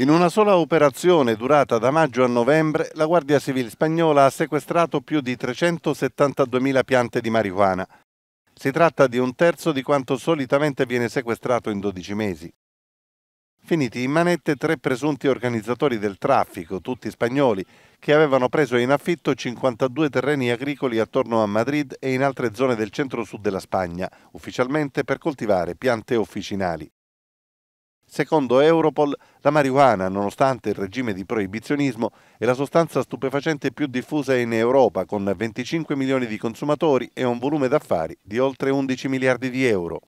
In una sola operazione durata da maggio a novembre, la Guardia Civile spagnola ha sequestrato più di 372.000 piante di marijuana. Si tratta di un terzo di quanto solitamente viene sequestrato in 12 mesi. Finiti in manette tre presunti organizzatori del traffico, tutti spagnoli, che avevano preso in affitto 52 terreni agricoli attorno a Madrid e in altre zone del centro-sud della Spagna, ufficialmente per coltivare piante officinali. Secondo Europol, la marijuana, nonostante il regime di proibizionismo, è la sostanza stupefacente più diffusa in Europa, con 25 milioni di consumatori e un volume d'affari di oltre 11 miliardi di euro.